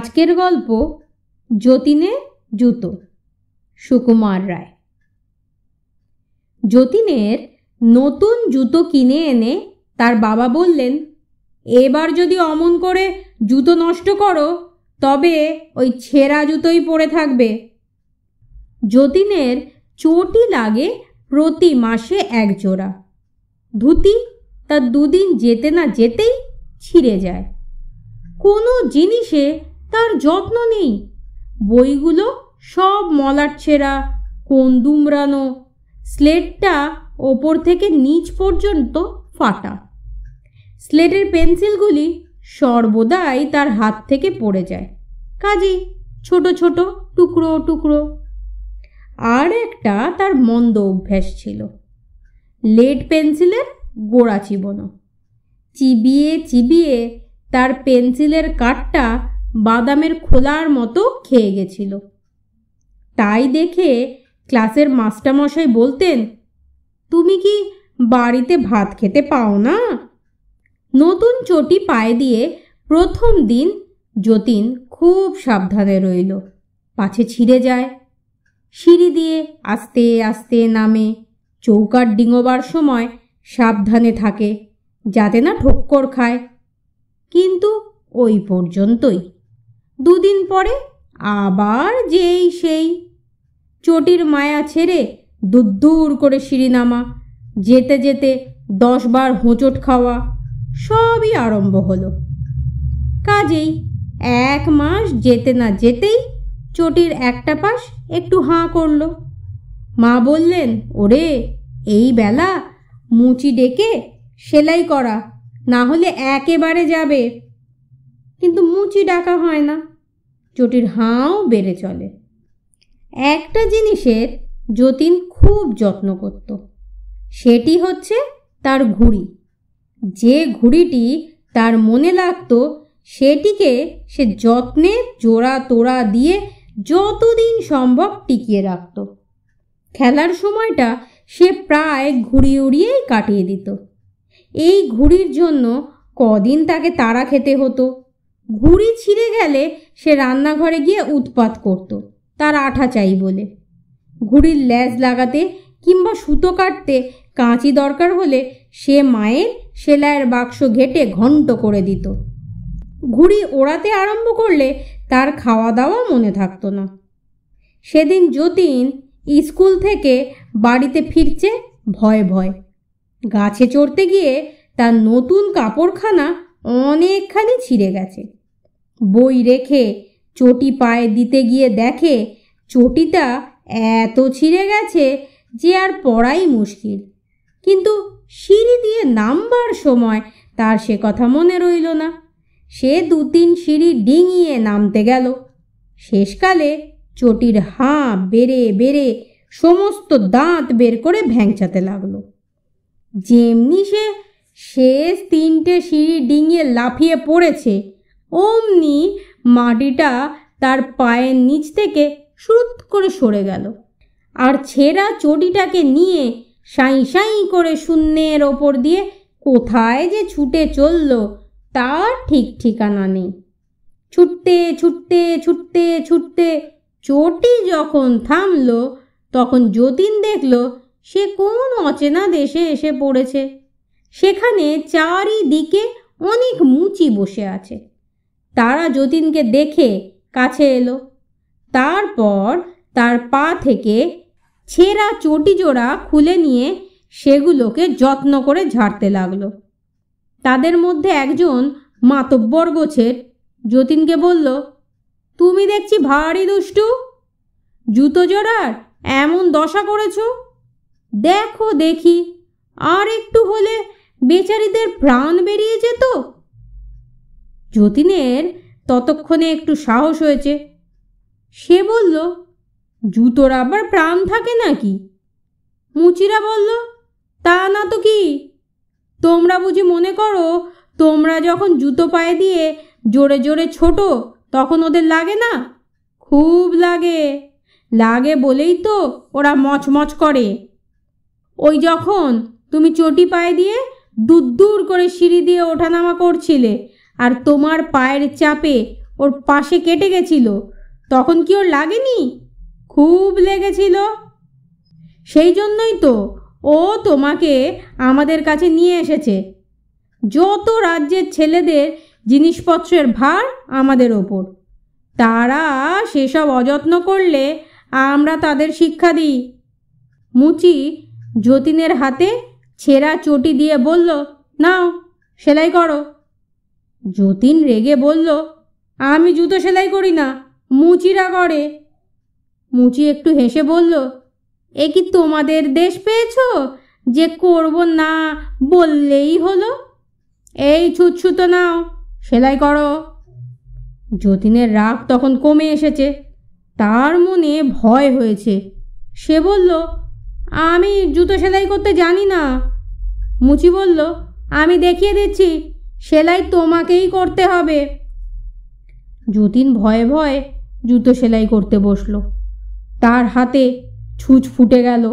আজকের গল্প যতীনে জুতো সুকুমার রায় যতীনের নতুন জুতো কিনে এনে তার বাবা বললেন এবার যদি অমন করে জুতো নষ্ট করো তবে ওই ছেঁড়া জুতোই পরে থাকবে যতীনের চটি লাগে প্রতি মাসে এক জোড়া ধুতি তার দুদিন যেতে না যেতেই ছিঁড়ে যায় কোনো জিনিসে তার যত্ন নেই বইগুলো সব মলার ছেঁড়া কোন দুমড়ানো স্লেটটা ওপর থেকে নিচ পর্যন্ত ফাটা স্লেটের পেন্সিলগুলি সর্বদাই তার হাত থেকে পড়ে যায় কাজেই ছোট ছোট টুকরো টুকরো আর একটা তার মন্দ অভ্যাস ছিল লেড পেন্সিলের গোড়া চিবনো চিবিয়ে চিবিয়ে তার পেন্সিলের কাঠটা বাদামের খোলার মতো খেয়ে গেছিল তাই দেখে ক্লাসের মাস্টারমশাই বলতেন তুমি কি বাড়িতে ভাত খেতে পাও না নতুন চটি পায়ে দিয়ে প্রথম দিন যতীন খুব সাবধানে রইল পাছে ছিঁড়ে যায় সিঁড়ি দিয়ে আস্তে আস্তে নামে চৌকার ডিঙোবার সময় সাবধানে থাকে যাতে না ঠোক্কর খায় কিন্তু ওই পর্যন্তই দুদিন পরে আবার যেই সেই চটির মায়া ছেড়ে দুদ্দূর করে সিঁড়ি নামা যেতে যেতে দশবার হোঁচট খাওয়া সবই আরম্ভ হলো কাজেই এক মাস যেতে না যেতেই চটির একটা পাশ একটু হাঁ করল মা বললেন ওরে এই বেলা মুচি ডেকে সেলাই করা না হলে একেবারে যাবে কিন্তু মুচি ডাকা হয় না চটির হাঁও বেড়ে চলে একটা জিনিসের যতীন খুব যত্ন করত সেটি হচ্ছে তার ঘুড়ি যে ঘুড়িটি তার মনে লাগতো সেটিকে সে যত্নে জোড়া তোড়া দিয়ে যতদিন সম্ভব টিকিয়ে রাখত খেলার সময়টা সে প্রায় ঘুড়ি উড়িয়েই কাটিয়ে দিত এই ঘুড়ির জন্য কদিন তাকে তাড়া খেতে হতো ঘুড়ি ছিঁড়ে গেলে সে রান্নাঘরে গিয়ে উৎপাত করত তার আঠা চাই বলে ঘুড়ির ল্যাজ লাগাতে কিংবা সুতো কাটতে কাঁচি দরকার হলে সে মায়ের সেলাইয়ের বাক্স ঘেটে ঘন্ট করে দিত ঘুড়ি ওড়াতে আরম্ভ করলে তার খাওয়া দাওয়া মনে থাকতো না সেদিন যতীন স্কুল থেকে বাড়িতে ফিরছে ভয় ভয় গাছে চড়তে গিয়ে তার নতুন কাপড়খানা অনেকখানি ছিঁড়ে গেছে বই রেখে চটি পায়ে দিতে গিয়ে দেখে চটিটা এত ছিঁড়ে গেছে যে আর পড়াই মুশকিল কিন্তু সিঁড়ি দিয়ে নামবার সময় তার সে কথা মনে রইল না সে দু তিন সিঁড়ি ডিঙিয়ে নামতে গেল শেষকালে চটির হাঁ বেড়ে বেড়ে সমস্ত দাঁত বের করে ভ্যাংচাতে লাগলো যেমনি সে শেষ তিনটে সিঁড়ি ডিঙিয়ে লাফিয়ে পড়েছে অমনি মাটিটা তার পায়ের নিচ থেকে সুরুত করে সরে গেল আর ছেঁড়া চটিটাকে নিয়ে সাঁই সাঁই করে শূন্যের ওপর দিয়ে কোথায় যে ছুটে চলল তার ঠিক ঠিকানা নেই ছুটতে ছুটতে ছুটতে ছুটতে চটি যখন থামল তখন যতীন দেখল সে কোন অচেনা দেশে এসে পড়েছে সেখানে চারিদিকে অনেক মুচি বসে আছে তারা যতীনকে দেখে কাছে এলো তারপর তার পা থেকে ছেঁড়া চটিজোড়া খুলে নিয়ে সেগুলোকে যত্ন করে ঝাড়তে লাগলো তাদের মধ্যে একজন মাতব্বর গোছের যতীনকে বলল তুমি দেখছি ভারী দুষ্টু জুতো জোড়ার এমন দশা করেছ দেখো দেখি আর একটু হলে বেচারিদের প্রাণ বেরিয়ে যেত যতীনের ততক্ষণে একটু সাহস হয়েছে সে বলল জুতোর আবার প্রাণ থাকে নাকি মুচিরা বলল তা না তো কি তোমরা বুঝি মনে করো তোমরা যখন জুতো পায়ে দিয়ে জোরে জোরে ছোট তখন ওদের লাগে না খুব লাগে লাগে বলেই তো ওরা মচমচ করে ওই যখন তুমি চটি পায়ে দিয়ে দূর দূর করে সিঁড়ি দিয়ে ওঠানামা করছিলে আর তোমার পায়ের চাপে ওর পাশে কেটে গেছিল তখন কি ওর লাগেনি খুব লেগেছিল সেই জন্যই তো ও তোমাকে আমাদের কাছে নিয়ে এসেছে যত রাজ্যের ছেলেদের জিনিসপত্রের ভার আমাদের ওপর তারা সেসব অযত্ন করলে আমরা তাদের শিক্ষা দিই মুচি যতীনের হাতে ছেঁড়া চটি দিয়ে বলল নাও সেলাই করো যতীন রেগে বলল আমি জুতো সেলাই করি না মুচিরা করে মুচি একটু হেসে বলল এ কি তোমাদের দেশ পেয়েছ যে করব না বললেই হলো এই ছুটছুতো নাও সেলাই করো যতীনের রাগ তখন কমে এসেছে তার মনে ভয় হয়েছে সে বলল আমি জুতো সেলাই করতে জানি না মুচি বলল আমি দেখিয়ে দিচ্ছি সেলাই তোমাকেই করতে হবে যতীন ভয়ে ভয়ে জুতো সেলাই করতে বসল তার হাতে ছুঁচ ফুটে গেল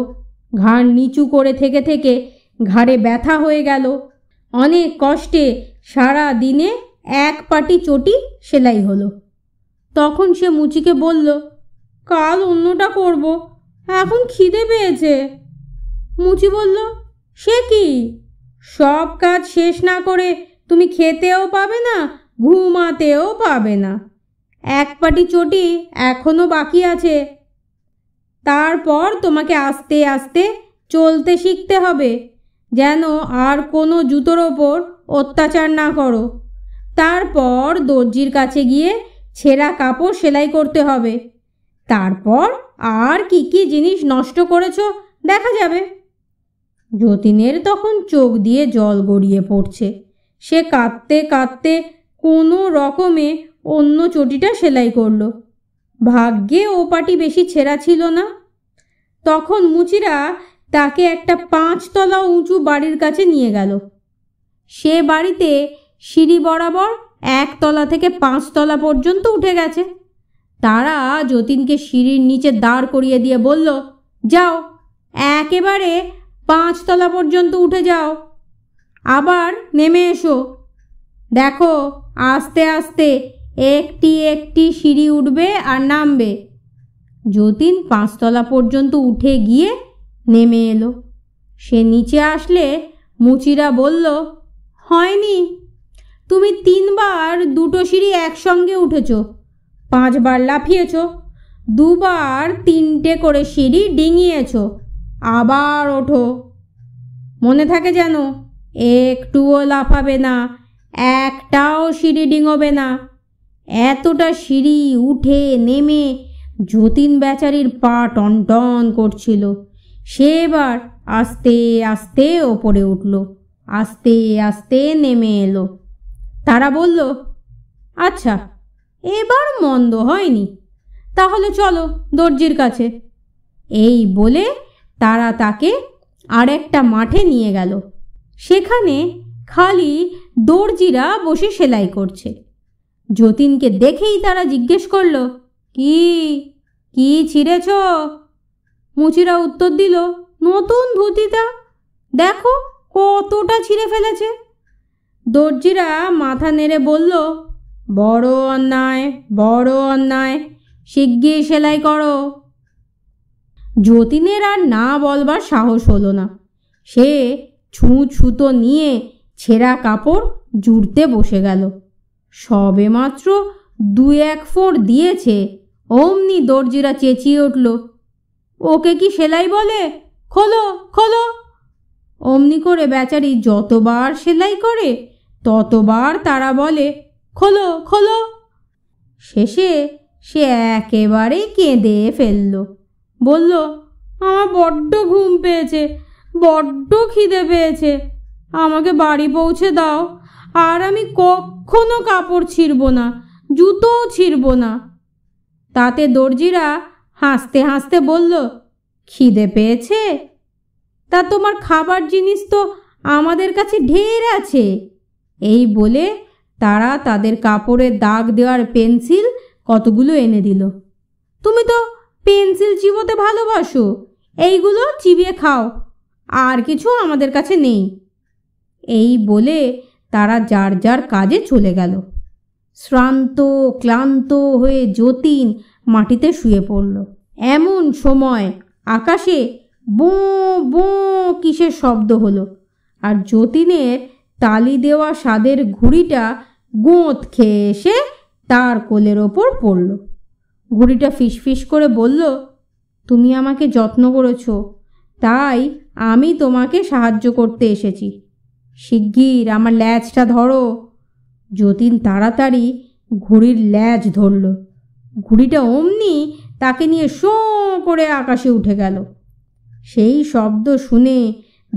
ঘাড় নিচু করে থেকে থেকে ঘাড়ে ব্যথা হয়ে গেল অনেক কষ্টে সারা দিনে এক পাটি চটি সেলাই হলো তখন সে মুচিকে বলল কাল অন্যটা করব এখন খিদে পেয়েছে মুচি বলল সে কি সব কাজ শেষ না করে তুমি খেতেও পাবে না ঘুমাতেও পাবে না এক পাটি চটি এখনও বাকি আছে তারপর তোমাকে আস্তে আস্তে চলতে শিখতে হবে যেন আর কোনো জুতোর ওপর অত্যাচার না করো তারপর দর্জির কাছে গিয়ে ছেঁড়া কাপড় সেলাই করতে হবে তারপর আর কি কি জিনিস নষ্ট করেছ দেখা যাবে যতীনের তখন চোখ দিয়ে জল গড়িয়ে পড়ছে সে কাঁদতে কাঁদতে কোনো রকমে অন্য চটিটা সেলাই করল ভাগ্যে ও পাটি বেশি ছেঁড়া ছিল না তখন মুচিরা তাকে একটা পাঁচতলা উঁচু বাড়ির কাছে নিয়ে গেল সে বাড়িতে সিঁড়ি বরাবর একতলা থেকে পাঁচতলা পর্যন্ত উঠে গেছে তারা যতীনকে সিঁড়ির নিচে দাঁড় করিয়ে দিয়ে বলল যাও একেবারে পাঁচতলা পর্যন্ত উঠে যাও আবার নেমে এসো দেখো আস্তে আস্তে একটি একটি সিঁড়ি উঠবে আর নামবে যতীন পাঁচতলা পর্যন্ত উঠে গিয়ে নেমে এলো সে নিচে আসলে মুচিরা বলল হয়নি তুমি তিনবার দুটো সিঁড়ি একসঙ্গে উঠেছ পাঁচবার লাফিয়েছ দুবার তিনটে করে সিঁড়ি ডিঙিয়েছ আবার ওঠো মনে থাকে যেন একটুও লাফাবে না একটাও সিঁড়ি ডিঙোবে না এতটা সিঁড়ি উঠে নেমে যতীন বেচারির পা টন টন করছিল সেবার আস্তে আস্তে ওপরে উঠল আস্তে আস্তে নেমে এলো তারা বলল আচ্ছা এবার মন্দ হয়নি তাহলে চলো দর্জির কাছে এই বলে তারা তাকে আরেকটা মাঠে নিয়ে গেল সেখানে খালি দর্জিরা বসে সেলাই করছে যতীনকে দেখেই তারা জিজ্ঞেস করল কি কি ছিঁড়েছ মুচিরা উত্তর দিল নতুন ধুতিটা দেখো কতটা ছিঁড়ে ফেলেছে দর্জিরা মাথা নেড়ে বলল বড় অন্যায় বড় অন্যায় শিগগির সেলাই করো যতীনের আর না বলবার সাহস হলো না সে ছুঁ ছুতো নিয়ে ছেঁড়া কাপড় জুড়তে বসে গেল সবে মাত্র দু এক ফোঁড় দিয়েছে অমনি দর্জিরা চেঁচিয়ে উঠল ওকে কি সেলাই বলে খোলো খোলো অমনি করে বেচারি যতবার সেলাই করে ততবার তারা বলে খোলো খোলো শেষে সে একেবারে কেঁদে ফেলল বলল আমার বড্ড ঘুম পেয়েছে বড্ড খিদে পেয়েছে আমাকে বাড়ি পৌঁছে দাও আর আমি কখনো কাপড় ছিঁড়ব না জুতোও ছিঁড়ব না তাতে দর্জিরা হাসতে হাসতে বলল খিদে পেয়েছে তা তোমার খাবার জিনিস তো আমাদের কাছে ঢের আছে এই বলে তারা তাদের কাপড়ে দাগ দেওয়ার পেন্সিল কতগুলো এনে দিল তুমি তো পেন্সিল চিবোতে ভালোবাসো এইগুলো চিবিয়ে খাও আর কিছু আমাদের কাছে নেই এই বলে তারা যার যার কাজে চলে গেল শ্রান্ত ক্লান্ত হয়ে যতীন মাটিতে শুয়ে পড়ল এমন সময় আকাশে বো বো কিসের শব্দ হলো আর যতীনের তালি দেওয়া স্বাদের ঘুড়িটা গোঁত খেয়ে এসে তার কোলের ওপর পড়ল ঘুড়িটা ফিসফিস করে বলল তুমি আমাকে যত্ন করেছো তাই আমি তোমাকে সাহায্য করতে এসেছি শিগগির আমার ল্যাচটা ধরো যতীন তাড়াতাড়ি ঘুড়ির ল্যাজ ধরল ঘুড়িটা অমনি তাকে নিয়ে শো করে আকাশে উঠে গেল সেই শব্দ শুনে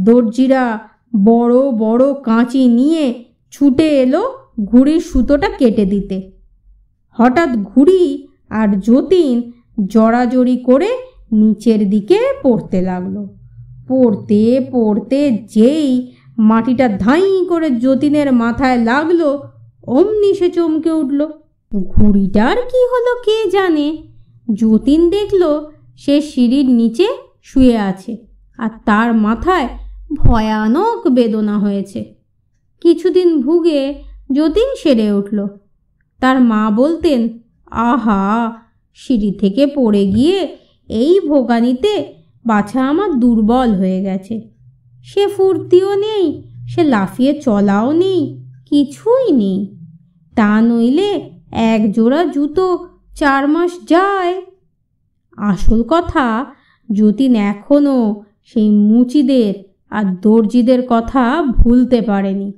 দর্জিরা বড় বড় কাঁচি নিয়ে ছুটে এলো ঘুড়ির সুতোটা কেটে দিতে হঠাৎ ঘুড়ি আর যতীন জড়াজড়ি করে নিচের দিকে পড়তে লাগলো পড়তে পড়তে যেই মাটিটা ধাঁই করে যতীনের মাথায় লাগলো অমনি সে চমকে উঠল ঘুড়িটার কি হলো কে জানে যতীন দেখল সে সিঁড়ির নিচে শুয়ে আছে আর তার মাথায় ভয়ানক বেদনা হয়েছে কিছুদিন ভুগে যতীন সেরে উঠল তার মা বলতেন আহা সিঁড়ি থেকে পড়ে গিয়ে এই ভোগানিতে বাছা আমার দুর্বল হয়ে গেছে সে ফুর্তিও নেই সে লাফিয়ে চলাও নেই কিছুই নেই তা নইলে এক জোড়া জুতো চার মাস যায় আসল কথা যতীন এখনও সেই মুচিদের আর দর্জিদের কথা ভুলতে পারেনি